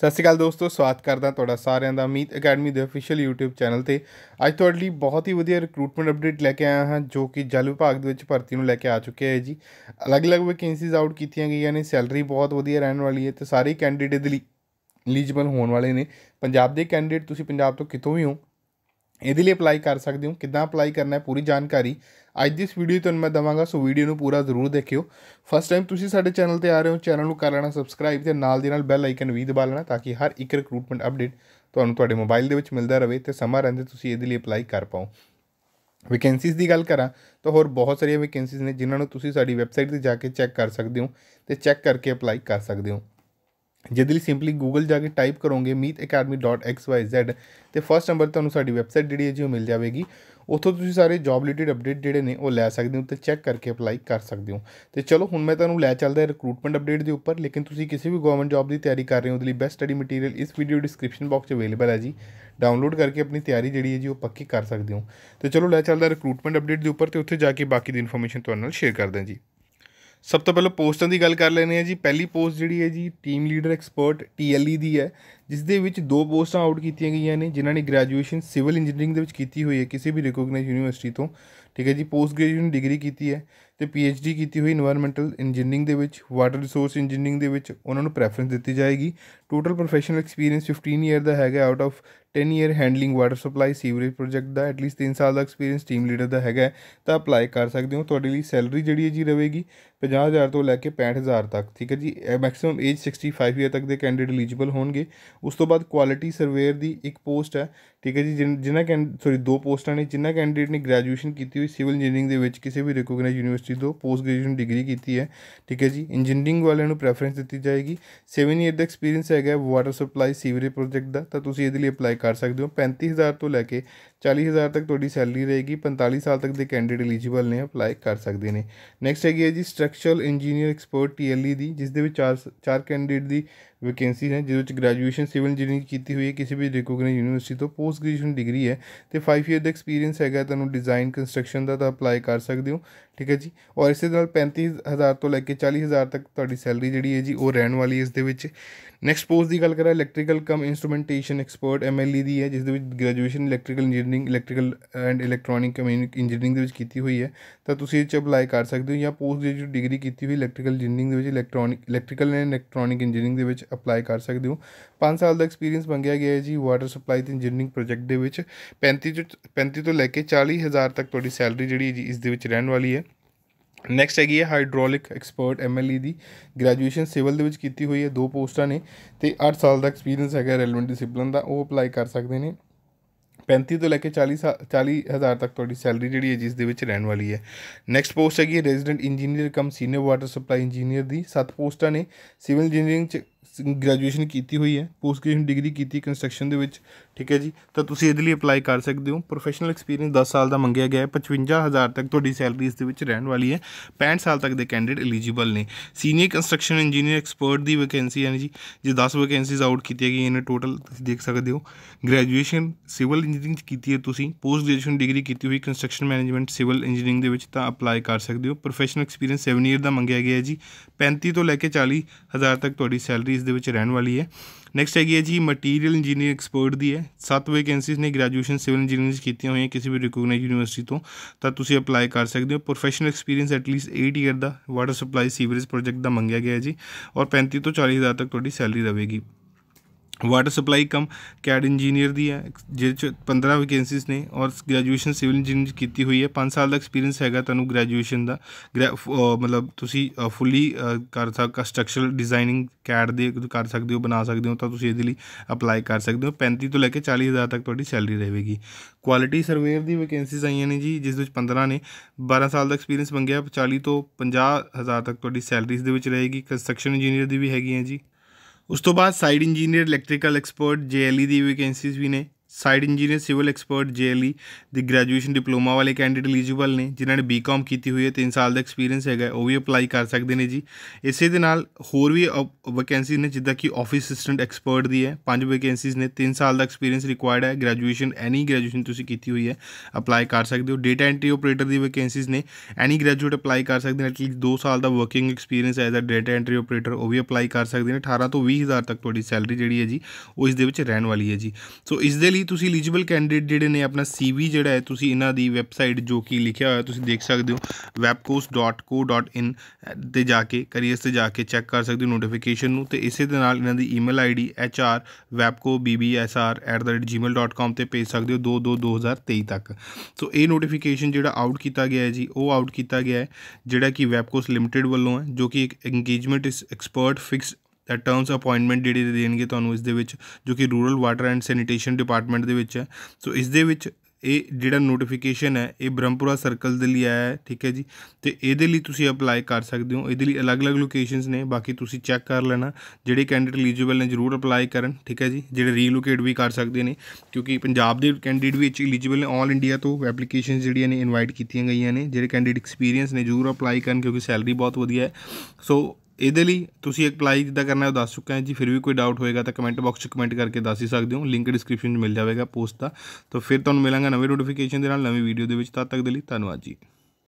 ਸਤਿ ਸ਼੍ਰੀ ਅਕਾਲ ਦੋਸਤੋ ਸਵਾਗਤ ਕਰਦਾ ਤੁਹਾਡਾ ਸਾਰਿਆਂ ਦਾ ਮੀਤ ਅਕੈਡਮੀ ਦੇ ਅਫੀਸ਼ੀਅਲ YouTube ਚੈਨਲ ਤੇ ਅੱਜ ਤੁਹਾਡੇ ਲਈ ਬਹੁਤ ਹੀ ਵਧੀਆ ਰਿਕਰੂਟਮੈਂਟ ਅਪਡੇਟ ਲੈ ਕੇ ਆਇਆ ਹਾਂ ਜੋ ਕਿ ਜਲ ਵਿਭਾਗ ਦੇ ਵਿੱਚ ਭਰਤੀ ਨੂੰ ਲੈ ਕੇ ਆ ਚੁੱਕਿਆ ਹੈ ਜੀ ਅਲੱਗ-ਅਲੱਗ ਵੈਕੈਂਸੀਜ਼ ਆਊਟ ਕੀਤੀਆਂ ਗਈਆਂ ਨੇ ਸੈਲਰੀ ਬਹੁਤ ਵਧੀਆ ਰਹਿਣ ਵਾਲੀ ਹੈ ਤੇ ਸਾਰੇ ਕੈਂਡੀਡੇਟ ਦੇ ਲਈ ਐਲੀਜੀਬਲ ਹੋਣ ਵਾਲੇ ਨੇ ਪੰਜਾਬ ਦੇ ਕੈਂਡੀਡੇਟ ਤੁਸੀਂ ਪੰਜਾਬ ਤੋਂ ਕਿਤੋਂ ਵੀ ਹੋ ਇਹਦੇ ਲਈ ਅਪਲਾਈ ਕਰ ਸਕਦੇ ਹੋ ਕਿੱਦਾਂ ਅਪਲਾਈ ਕਰਨਾ ਹੈ ਪੂਰੀ ਜਾਣਕਾਰੀ ਅੱਜ ਦੀ ਇਸ ਵੀਡੀਓ ਤੁਹਾਨੂੰ ਮੈਂ ਦਵਾਂਗਾ ਸੋ ਵੀਡੀਓ ਨੂੰ ਪੂਰਾ ਜ਼ਰੂਰ ਦੇਖਿਓ ਫਸਟ ਟਾਈਮ ਤੁਸੀਂ ਸਾਡੇ ਚੈਨਲ ਤੇ ਆ ਰਹੇ ਹੋ ਚੈਨਲ ਨੂੰ ਕਰ ਲੈਣਾ ਸਬਸਕ੍ਰਾਈਬ ਤੇ ਨਾਲ ਦੀ ਨਾਲ ਬੈਲ ਆਈਕਨ ਵੀ ਦਬਾ ਲੈਣਾ ਤਾਂ ਕਿ ਹਰ ਇੱਕ ਰਿਕਰੂਟਮੈਂਟ ਅਪਡੇਟ ਤੁਹਾਨੂੰ ਤੁਹਾਡੇ ਮੋਬਾਈਲ ਦੇ ਵਿੱਚ ਮਿਲਦਾ ਰਹੇ ਤੇ ਸਮਾਂ ਰਹਿੰਦੇ ਤੁਸੀਂ ਇਹਦੇ ਲਈ ਅਪਲਾਈ ਕਰ ਪਾਓ ਵੈਕੈਂਸੀਜ਼ ਦੀ ਗੱਲ ਕਰਾਂ ਤਾਂ ਹੋਰ ਬਹੁਤ ਸਾਰੀਆਂ ਵੈਕੈਂਸੀਜ਼ ਨੇ ਜਿਨ੍ਹਾਂ ਨੂੰ ਤੁਸੀਂ ਸਾਡੀ ਵੈਬਸਾਈਟ ਤੇ ਜਾ ਕੇ ਚੈੱਕ ਕਰ ਸਕਦੇ ਹੋ ਤੇ ਚੈੱਕ ਕਰਕੇ ਅਪਲਾਈ ਕਰ ਸਕਦੇ ਹੋ ਜੇ ਤੁਸੀਂ ਸਿੰਪਲੀ ਗੂਗਲ ਜਾ ਕੇ ਟਾਈਪ ਕਰੋਗੇ meetacademy.xyz ਤੇ ਫਰਸਟ ਨੰਬਰ ਤੁਹਾਨੂੰ ਸਾਡੀ ਵੈਬਸਾਈਟ ਜਿਹੜੀ ਹੈ ਜੀ ਉਹ ਮਿਲ ਜਾਵੇਗੀ ਉੱਥੋਂ ਤੁਸੀਂ ਸਾਰੇ ਜੌਬ ਰਿਲੇਟਡ ਅਪਡੇਟ ਜਿਹੜੇ ਨੇ ਉਹ ਲੈ ਸਕਦੇ ਹੋ ਤੇ ਚੈੱਕ ਕਰਕੇ ਅਪਲਾਈ ਕਰ ਸਕਦੇ ਹੋ ਤੇ ਚਲੋ ਹੁਣ ਮੈਂ ਤੁਹਾਨੂੰ ਲੈ ਚੱਲਦਾ ਰਿਕਰੂਟਮੈਂਟ ਅਪਡੇਟ ਦੇ ਉੱਪਰ ਲੇਕਿਨ ਤੁਸੀਂ ਕਿਸੇ ਵੀ ਗਵਰਨਮੈਂਟ ਜੌਬ ਦੀ ਤਿਆਰੀ ਕਰ ਰਹੇ ਹੋ ਉਹਦੇ ਲਈ ਬੈਸਟ ਸਟੱਡੀ ਮਟੀਰੀਅਲ ਇਸ ਵੀਡੀਓ ਡਿਸਕ੍ਰਿਪਸ਼ਨ ਬਾਕਸ 'ਚ ਅਵੇਲੇਬਲ ਹੈ ਜੀ ਡਾਊਨਲੋਡ ਕਰਕੇ ਆਪਣੀ ਤਿਆਰੀ ਜਿਹੜੀ ਹੈ ਜੀ ਉਹ ਪੱਕੀ ਕਰ ਸਕਦੇ ਹੋ ਤੇ ਚਲੋ ਲੈ ਚੱਲਦਾ ਰਿਕਰੂਟਮੈਂਟ ਅਪਡੇਟ ਦੇ ਉੱਪਰ ਤੇ ਉੱਥੇ ਜਾ ਕੇ ਬਾਕੀ ਦੀ ਇਨਫੋਰਮੇਸ਼ਨ ਤੁਹਾਨੂੰ ਨਾਲ ਸ਼ੇਅਰ ਕਰਦਾ ਜੀ ਸਭ ਤੋਂ ਪਹਿਲਾਂ ਪੋਸਟਾਂ ਦੀ ਗੱਲ ਕਰ ਲੈਨੇ ਆ ਜੀ ਪਹਿਲੀ ਪੋਸਟ ਜਿਹੜੀ ਹੈ ਜੀ ਟੀਮ ਲੀਡਰ ਐਕਸਪਰਟ ਟੀਐਲਈ ਦੀ ਹੈ ਜਿਸ ਦੇ ਵਿੱਚ ਦੋ ਪੋਸਟਾਂ ਆਊਟ ਕੀਤੀਆਂ ਗਈਆਂ ਨੇ ਜਿਨ੍ਹਾਂ ਨੇ ਗ੍ਰੈਜੂਏਸ਼ਨ ਸਿਵਲ ਇੰਜੀਨੀਅਰਿੰਗ ਦੇ ਵਿੱਚ ਕੀਤੀ ਹੋਈ ਹੈ ਕਿਸੇ ਵੀ ਰਿਕੋਗਨਾਈਜ਼ ਯੂਨੀਵਰਸਿਟੀ ਤੋਂ ਠੀਕ ਹੈ ਜੀ ਪੋਸਟ ਗ੍ਰੈਜੂਏਸ਼ਨ ਡਿਗਰੀ ਕੀਤੀ ਹੈ ਅਤੇ ਪੀ ਐਚ ਡੀ ਕੀਤੀ ਹੋਈ এনवायरमेंटਲ ਇੰਜੀਨੀਅਰਿੰਗ ਦੇ ਵਿੱਚ ਵਾਟਰ ਰਿਸੋਰਸ ਇੰਜੀਨੀਅਰਿੰਗ ਦੇ ਵਿੱਚ ਉਹਨਾਂ ਨੂੰ ਪ੍ਰੈਫਰੈਂਸ ਦਿੱਤੀ ਜਾਏਗੀ ਟੋਟਲ ਪ੍ਰੋਫੈਸ਼ਨਲ ਐਕਸਪੀਰੀਅੰਸ 15 ਇਅਰ ਦਾ ਹੈਗਾ out of 10 year handling water supply sewerage project ਦਾ ਐਟਲੀਸਟ 3 ਸਾਲ ਦਾ ਐਕਸਪੀਰੀਅੰਸ ਟੀਮ ਲੀਡਰ ਦਾ ਹੈਗਾ ਤਾਂ ਅਪਲਾਈ ਕਰ ਸਕਦੇ ਹੋ ਤੁਹਾਡੇ ਲਈ ਸੈਲਰੀ ਜਿਹੜੀ ਹੈ ਜੀ ਰਹੇਗੀ 50000 ਤੋਂ ਲੈ ਕੇ 65000 ਤੱਕ ਠੀਕ ਹੈ ਜੀ ਮੈਕਸਿਮਮ ਏਜ 65 ਇਅਰ ਤੱਕ ਦੇ ਕੈਂਡੀਡੇਟ ਐਲੀਜੀਬਲ ਹੋਣਗੇ ਉਸ ਤੋਂ ਬਾਅਦ ਕੁਆਲਿਟੀ ਸਰਵੇਅਰ ਦੀ ਇੱਕ ਪੋਸਟ ਹੈ ਠੀਕ ਹੈ ਜੀ ਜਿਨ੍ਹਾਂ ਸੌਰੀ ਦੋ ਪੋਸਟਾਂ ਨੇ ਜਿਨ੍ਹਾਂ ਕੈਂਡੀਡੇਟ ਨੇ ਗ੍ਰੈਜੂਏਸ਼ਨ ਕੀਤੀ ਹੋਈ ਸਿਵਲ ਇੰਜੀਨੀਅਰਿੰਗ ਦੇ ਵਿੱਚ ਕਿਸੇ ਵੀ ਰਿਕੋਗਨਾਈਜ਼ਡ ਯੂਨੀਵਰਸਿਟੀ ਯੂਨੀਵਰਸਿਟੀ ਤੋਂ ਪੋਸਟ ਗ੍ਰੈਜੂਏਸ਼ਨ ਡਿਗਰੀ ਕੀਤੀ ਹੈ ਠੀਕ ਹੈ ਜੀ ਇੰਜੀਨੀਅਰਿੰਗ ਵਾਲਿਆਂ ਨੂੰ ਪ੍ਰੈਫਰੈਂਸ ਦਿੱਤੀ ਜਾਏਗੀ 7 ਇਅਰ ਦਾ ਐਕਸਪੀਰੀਅੰਸ ਹੈਗਾ ਵਾਟਰ ਸਪਲਾਈ ਸੀਵਰੇਜ ਪ੍ਰੋਜੈਕਟ ਦਾ ਤਾਂ ਤੁਸੀਂ ਇਹਦੇ ਲਈ ਅਪਲਾਈ ਕਰ ਸਕਦੇ ਹੋ 35000 ਤੋਂ ਲੈ ਕੇ 40000 ਤੱਕ ਤੁਹਾਡੀ ਸੈਲਰੀ ਰਹੇਗੀ 45 ਸਾਲ ਤੱਕ ਦੇ ਕੈਂਡੀਡੇਟ ਐਲੀਜੀਬਲ ਨੇ ਅਪਲਾਈ ਕਰ ਸਕਦੇ ਨੇ ਨੈਕਸਟ ਹੈਗੀ ਹੈ ਜੀ ਸਟਰਕਚਰਲ ਇੰਜੀਨੀਅਰ ਐਕਸਪਰਟ ਟੀਐਲਈ ਦੀ ਜਿਸ ਦੇ ਵਿੱਚ ਚਾਰ ਚਾਰ ਕੈਂਡੀਡੇਟ ਦੀ ਵੈਕੈਂਸੀ ਹੈ ਜਿਹਦੇ ਵਿੱਚ ਗ੍ਰੈਜੂਏਸ਼ਨ ਸਿਵਲ ਇੰਜੀਨੀਅਰਿੰਗ ਕੀਤੀ ਹੋਈ ਹੈ ਕਿਸੇ ਵੀ ਰਿਕੋਗਨਾਈਜ਼ਡ ਯੂਨੀਵਰਸਿਟੀ ਤੋਂ ਪੋਸਟ ਗ੍ਰੈਜੂਏਸ਼ਨ ਡਿਗਰੀ ਹੈ ਤੇ 5 ਇਅਰ ਦਾ ਐਕਸਪੀਰੀਅੰਸ ਹੈਗਾ ਤੁਹਾਨੂੰ ਡਿਜ਼ਾਈਨ ਕੰਸਟਰਕਸ਼ਨ ਦਾ ਤਾਂ ਅਪਲਾਈ ਕਰ ਸਕਦੇ ਹੋ ਠੀਕ ਹੈ ਜੀ ਔਰ ਇਸੇ ਨਾਲ 35000 ਤੋਂ ਲੈ ਕੇ 40000 ਤੱਕ ਤੁਹਾਡੀ ਸੈਲਰੀ ਜਿਹੜੀ ਹੈ ਜੀ ਉਹ ਰਹਿਣ ਵਾਲੀ ਇਸ ਦੇ ਵਿੱਚ ਨੈਕਸਟ ਪੋਸਟ ਦੀ ਗੱਲ ਕਰਾਂ ਇਲੈਕਟ੍ਰੀਕਲ ਕਮ ਇਨਸਟਰੂਮੈਂਟੇਸ਼ਨ ਐਕਸਪਰਟ ਐਮਐਲਈ ਦੀ ਹੈ ਜਿਸ ਦੇ ਵਿੱਚ graduation electrical engineering electrical and electronic engineering ਦੇ ਵਿੱਚ ਕੀਤੀ ਹੋਈ ਹੈ ਤਾਂ ਤੁਸੀਂ ਇਹ 'ਚ ਅਪਲਾਈ ਕਰ ਸਕਦੇ ਹੋ ਜਾਂ ਪੋਸਟ ਗ੍ਰੈਜੂਏਟ ਡਿਗਰੀ ਕੀਤੀ ਹੋਈ ਇਲੈਕਟ੍ਰੀਕਲ ਇੰਜੀਨੀਅਰਿੰਗ ਦੇ ਵਿੱਚ electronic electrical and electronic engineering ਦੇ ਵਿੱਚ ਅਪਲਾਈ ਕਰ ਸਕਦੇ ਹੋ 5 ਸਾਲ ਦਾ ਐਕਸਪੀਰੀਅੰਸ ਮੰਗਿਆ ਗਿਆ ਹੈ ਜੀ ਵਾਟਰ ਸਪਲਾਈ ਤੇ ਇੰਜੀਨੀਅਰਿੰਗ ਪ੍ਰੋਜੈਕਟ ਦੇ ਵਿੱਚ 35 ਤੋਂ 35 ਤੋਂ ਲੈ ਕੇ 40000 ਤੱਕ ਤੁਹਾਡੀ ਸੈਲਰੀ ਜਿਹੜੀ ਜੀ ਇਸ ਦੇ ਵਿੱਚ ਰਹਿਣ ਵਾਲੀ ਹੈ ਨੈਕਸਟ ਹੈਗੀ ਹੈ ਹਾਈਡ੍ਰੋਲਿਕ ਐਕਸਪਰਟ ਐਮਐਲਈ ਦੀ ਗ੍ਰੈਜੂਏਸ਼ਨ ਸਿਵਲ ਦੇ ਵਿੱਚ ਕੀਤੀ ਹੋਈ ਹੈ ਦੋ ਪੋਸਟਾਂ ਨੇ ਤੇ 8 ਸਾਲ ਦਾ ਐਕਸਪੀਰੀਅੰਸ ਹੈਗਾ ਰੈਲੇਵੈਂਟ ਡਿਸਪਲਨ ਦਾ ਉਹ ਅਪਲਾਈ ਕਰ ਸਕਦੇ ਨੇ 35 ਤੋਂ ਲੈ ਕੇ 40 40000 ਤੱਕ ਤੁਹਾਡੀ ਸੈਲਰੀ ਜਿਹੜੀ ਹੈ ਜਿਸ ਦੇ ਵਿੱਚ ਰਹਿਣ ਵਾਲੀ ਹੈ ਨੈਕਸਟ ਪੋਸਟ ਹੈਗੀ resident engineer cum senior water supply engineer ਦੀ ਸੱਤ ਪੋਸਟਾਂ ਨੇ ਸਿਵਲ ਇੰਜੀਨੀਅਰਿੰਗ ਚ ਗ੍ਰੈਜੂਏਸ਼ਨ ਕੀਤੀ ਹੋਈ ਹੈ ਪੋਸਟ ਗ੍ਰੈਜੂਏਸ਼ਨ ਡਿਗਰੀ ਕੀਤੀ ਕੰਸਟਰਕਸ਼ਨ ਦੇ ਵਿੱਚ ਠੀਕ ਹੈ ਜੀ ਤਾਂ ਤੁਸੀਂ ਇਹਦੇ ਲਈ ਅਪਲਾਈ ਕਰ ਸਕਦੇ ਹੋ ਪ੍ਰੋਫੈਸ਼ਨਲ ਐਕਸਪੀਰੀਅੰਸ 10 ਸਾਲ ਦਾ ਮੰਗਿਆ ਗਿਆ ਹੈ 55000 ਤੱਕ ਤੁਹਾਡੀ ਸੈਲਰੀ ਇਸ ਦੇ ਵਿੱਚ ਰਹਿਣ ਵਾਲੀ ਹੈ 65 ਸਾਲ ਤੱਕ ਦੇ ਕੈਂਡੀਡੇਟ ਐਲੀਜੀਬਲ ਨੇ ਸੀਨੀਅਰ ਕੰਸਟਰਕਸ਼ਨ ਇੰਜੀਨੀਅਰ ਐਕਸਪਰਟ ਦੀ ਵੈਕੈਂਸੀ ਹੈ ਜੀ ਜੇ 10 ਵੈਕੈਂਸੀਜ਼ ਆਊਟ ਕੀਤੀਆਂ ਗਈਆਂ ਨੇ ਟੋਟਲ ਤੁਸੀਂ ਦੇਖ ਸਕਦੇ ਹੋ ਗ੍ਰੈਜੂਏਸ਼ਨ ਸਿਵਲ ਇੰਜੀਨੀਅਰਿੰਗ ਕੀਤੀ ਹੈ ਤੁਸੀਂ ਪੋਸਟ ਗ੍ਰੈਜੂਏਸ਼ਨ ਡਿਗਰੀ ਕੀਤੀ ਹੋਈ ਕੰਸਟਰਕਸ਼ਨ ਮੈਨੇਜਮੈਂਟ ਸਿਵਲ ਇੰਜੀਨੀਅਰਿੰਗ ਦੇ ਵਿੱਚ ਤਾਂ ਅਪਲਾਈ ਕਰ ਸਕਦੇ ਹੋ ਪ੍ਰੋਫੈਸ਼ਨਲ ਐਕਸਪੀਰੀਅੰਸ 7 ਇਅਰ ਦਾ ਮੰਗਿਆ ਗਿਆ ਹੈ ਜੀ 35 ਤੋਂ ਲੈ ਕੇ 40 ਹਜ਼ਾਰ ਤੱਕ ਤੁਹਾਡੀ ਸੈਲਰੀ ਇਸ ਦੇ ਵਿੱਚ ਰਹਿਣ ਵਾਲੀ ਹੈ ਨੈਕਸਟ ਹੈਗੀ ਹੈ ਜੀ ਮਟੀਰੀਅਲ ਇੰਜੀਨੀਅਰ ਐਕਸਪਰਟ ਦੀ ਹੈ ਸੱਤ ਵੈਕੈਂਸੀਜ਼ ਨੇ ਗ੍ਰੈਜੂਏਸ਼ਨ ਸਿਵਲ ਇੰਜੀਨੀਅਰਿੰਗ ਕੀਤੀਆਂ ਹੋਈਆਂ ਕਿਸੇ ਵੀ ਰਿਕੋਗਨਾਈਜ਼ਡ ਯੂਨੀਵਰਸਿਟੀ ਤੋਂ ਤਾਂ ਤੁਸੀਂ ਅਪਲਾਈ ਕਰ ਸਕਦੇ ਹੋ ਪ੍ਰੋਫੈਸ਼ਨਲ ਐਕਸਪੀਰੀਅੰਸ ਐਟਲੀਸਟ 8 ਇਅਰ ਦਾ ਵਾਟਰ ਸਪਲਾਈ ਸੀਵਰੇਜ ਪ੍ਰੋਜੈਕਟ ਦਾ ਮੰਗਿਆ ਗਿਆ ਹੈ ਜੀ ਔਰ 35 ਤੋਂ 40000 ਤੱਕ ਤੁਹਾਡੀ ਸੈਲਰੀ ਰਹੇਗੀ water supply cum CAD engineer ਦੀ ਹੈ ਜਿਹਦੇ ਚ 15 ਵੈਕੈਂਸੀਸ ਨੇ ਔਰ ਗ੍ਰੈਜੂਏਸ਼ਨ ਸਿਵਲ ਇੰਜੀਨੀਅਰ ਕੀਤੀ ਹੋਈ ਹੈ 5 ਸਾਲ ਦਾ ਐਕਸਪੀਰੀਅੰਸ ਹੈਗਾ ਤੁਹਾਨੂੰ ਗ੍ਰੈਜੂਏਸ਼ਨ ਦਾ ਮਤਲਬ ਤੁਸੀਂ ਫੁੱਲੀ ਕਰ ਸਕਦਾ ਸਟਰਕਚਰਲ ਡਿਜ਼ਾਈਨਿੰਗ ਕੈਡ ਦੇ ਕਰ ਸਕਦੇ ਹੋ ਬਣਾ ਸਕਦੇ ਹੋ ਤਾਂ ਤੁਸੀਂ ਇਹਦੇ ਲਈ ਅਪਲਾਈ ਕਰ ਸਕਦੇ ਹੋ 35 ਤੋਂ ਲੈ ਕੇ 40000 ਤੱਕ ਤੁਹਾਡੀ ਸੈਲਰੀ ਰਹੇਗੀ ਕੁਆਲਿਟੀ ਸਰਵੇਅਰ ਦੀ ਵੈਕੈਂਸੀਸ ਆਈਆਂ ਨੇ ਜੀ ਜਿਸ ਵਿੱਚ 15 ਨੇ 12 ਸਾਲ ਦਾ ਐਕਸਪੀਰੀਅੰਸ ਮੰਗਿਆ 40 ਤੋਂ 50000 ਤੱਕ ਤੁਹਾਡੀ ਸੈਲਰੀਜ਼ ਦੇ ਵਿੱਚ ਰਹੇਗੀ ਕੰਸਟਰਕਸ਼ਨ ਇੰਜੀਨੀਅਰ ਦੀ ਵੀ ਹੈਗੀ ਹੈ ਜੀ ਉਸ ਤੋਂ ਬਾਅਦ site engineer electrical expert JLE ਦੀ ਵੈਕੈਂਸੀਜ਼ ਵੀ ਨੇ site engineer civil expert JLE ਦੀ ਗ੍ਰੈਜੂਏਸ਼ਨ ਡਿਪਲੋਮਾ ਵਾਲੇ ਕੈਂਡੀਡੇਟ ਐਲੀਜੀਬਲ ਨੇ ਜਿਨ੍ਹਾਂ ਨੇ ਬੀਕਾਮ ਕੀਤੀ ਹੋਈ ਹੈ 3 ਸਾਲ ਦਾ ਐਕਸਪੀਰੀਅੰਸ ਹੈਗਾ ਉਹ ਵੀ ਅਪਲਾਈ ਕਰ ਸਕਦੇ ਨੇ ਜੀ ਇਸੇ ਦੇ ਨਾਲ ਹੋਰ ਵੀ ਵੈਕੈਂਸੀ ਨੇ ਜਿੱਦਾਂ ਕਿ ਆਫਿਸ ਅਸਿਸਟੈਂਟ ਐਕਸਪਰਟ ਦੀ ਹੈ ਪੰਜ ਵੈਕੈਂਸੀਜ਼ ਨੇ 3 ਸਾਲ ਦਾ ਐਕਸਪੀਰੀਅੰਸ ਰਿਕੁਆਇਰਡ ਹੈ ਗ੍ਰੈਜੂਏਸ਼ਨ ਐਨੀ ਗ੍ਰੈਜੂਏਸ਼ਨ ਤੁਸੀਂ ਕੀਤੀ ਹੋਈ ਹੈ ਅਪਲਾਈ ਕਰ ਸਕਦੇ ਹੋ ਡੇਟਾ ਐਂਟਰੀ ਆਪਰੇਟਰ ਦੀ ਵੈਕੈਂਸੀਜ਼ ਨੇ ਐਨੀ ਗ੍ਰੈਜੂਏਟ ਅਪਲਾਈ ਕਰ ਸਕਦੇ ਨੇ ਐਟਲੀਸਟ 2 ਸਾਲ ਦਾ working experience as a data entry operator ਉਹ ਵੀ ਅਪਲਾਈ ਕਰ ਸਕਦੇ ਨੇ 18 ਤੋਂ 20000 ਤੱਕ ਤੁਹਾਡੀ ਸੈਲਰੀ ਜਿਹੜੀ ਹੈ ਜੀ ਉਹ ਇਸ ਦੇ ਵਿੱਚ ਰਹਿਣ ਵਾਲੀ ਹੈ ਜੀ ਸੋ ਇਸ ਦੇ ਲਈ ਤੁਸੀਂ ਐਲੀਜੀਬਲ ਕੈਂਡੀਡੇਟ ਜਿਹੜੇ ਨੇ ਆਪਣਾ ਸੀਵੀ ਜਿਹੜਾ ਹੈ ਤੁਸੀਂ ਇਹਨਾਂ ਦੀ ਵੈਬਸਾਈਟ ਜੋ ਕਿ ਲਿਖਿਆ ਹੋਇਆ ਤੁਸੀਂ ਦੇਖ ਸਕਦੇ ਹੋ webcourse.co.in ਤੇ ਜਾ ਕੇ ਕਰੀਅਰਸ ਤੇ ਜਾ ਕੇ ਚੈੱਕ ਕਰ ਸਕਦੇ ਹੋ ਨੋਟੀਫਿਕੇਸ਼ਨ ਨੂੰ ਤੇ ਇਸੇ ਦੇ ਨਾਲ ਇਹਨਾਂ ਦੀ ਈਮੇਲ ਆਈਡੀ hrwebco.bbsr@gmail.com ਤੇ ਭੇਜ ਸਕਦੇ ਹੋ 222023 ਤੱਕ ਸੋ ਇਹ ਨੋਟੀਫਿਕੇਸ਼ਨ ਜਿਹੜਾ ਆਊਟ ਕੀਤਾ ਗਿਆ ਹੈ ਜੀ ਉਹ ਆਊਟ ਕੀਤਾ ਗਿਆ ਹੈ ਜਿਹੜਾ ਕਿ webcos limited ਵੱਲੋਂ ਹੈ ਜੋ ਕਿ ਇੱਕ ਇੰਗੇਜਮੈਂਟ ਐਕਸਪਰਟ ਫਿਕਸ ਦਾ ਟਰਮਸ ਅਪਾਇੰਟਮੈਂਟ ਜਿਹੜੀ ਦੇਣਗੇ ਤੁਹਾਨੂੰ ਇਸ ਦੇ ਵਿੱਚ ਜੋ ਕਿ rural water and sanitation department ਦੇ ਵਿੱਚ ਹੈ ਸੋ ਇਸ ਦੇ ਵਿੱਚ ਇਹ ਜਿਹੜਾ ਨੋਟੀਫਿਕੇਸ਼ਨ ਹੈ ਇਹ ਬ੍ਰਹਮਪੁਰਾ ਸਰਕਲ ਦੇ ਲਈ ਆਇਆ ਹੈ ਠੀਕ ਹੈ ਜੀ ਤੇ ਇਹਦੇ ਲਈ ਤੁਸੀਂ ਅਪਲਾਈ ਕਰ ਸਕਦੇ ਹੋ ਇਹਦੇ ਲਈ ਅਲੱਗ-ਅਲੱਗ ਲੋਕੇਸ਼ਨਸ ਨੇ ਬਾਕੀ ਤੁਸੀਂ ਚੈੱਕ ਕਰ ਲੈਣਾ ਜਿਹੜੇ ਕੈਂਡੀਡੇਟ ਐਲੀਜੀਬਲ ਨੇ ਜ਼ਰੂਰ ਅਪਲਾਈ ਕਰਨ ਠੀਕ ਹੈ ਜੀ ਜਿਹੜੇ ਰੀਲੋਕੇਟ ਵੀ ਕਰ ਸਕਦੇ ਨੇ ਕਿਉਂਕਿ ਪੰਜਾਬ ਦੇ ਕੈਂਡੀਡੇਟ ਵੀ ਐਲੀਜੀਬਲ ਨੇ 올 ਇੰਡੀਆ ਤੋਂ ਐਪਲੀਕੇਸ਼ਨਸ ਜਿਹੜੀਆਂ ਨੇ ਇਨਵਾਈਟ ਕੀਤੀਆਂ ਗਈਆਂ ਨੇ ਜਿਹੜੇ ਕੈਂਡੀਡੇਟ ਐਕਸਪੀਰੀਅੰਸ ਨੇ ਜ਼ਰੂਰ ਅਪਲਾਈ ਕਰਨ ਕਿਉਂਕਿ ਸੈਲਰੀ ਬਹੁਤ ਵਧੀਆ ਹੈ ਸੋ ਇਹਦੇ ਲਈ ਤੁਸੀਂ ਅਪਲਾਈ ਜਿੱਦਾਂ ਕਰਨਾ ਉਹ ਦੱਸ ਚੁੱਕਾ ਹਾਂ ਜੀ ਫਿਰ ਵੀ ਕੋਈ ਡਾਊਟ ਹੋਏਗਾ ਤਾਂ ਕਮੈਂਟ ਬਾਕਸ 'ਚ ਕਮੈਂਟ ਕਰਕੇ ਦੱਸ ਹੀ ਸਕਦੇ ਹੋ ਲਿੰਕ ਡਿਸਕ੍ਰਿਪਸ਼ਨ 'ਚ ਮਿਲ ਜਾਵੇਗਾ ਪੋਸਟ ਦਾ ਤਾਂ ਫਿਰ ਤੁਹਾਨੂੰ ਮਿਲਾਂਗਾ ਨਵੇਂ ਨੋਟੀਫਿਕੇਸ਼ਨ ਦੇ ਨਾਲ ਨਵੀਂ ਵੀਡੀਓ ਦੇ ਵਿੱਚ ਤਦ ਤੱਕ ਦੇ ਲਈ ਧੰਨਵਾਦ ਜੀ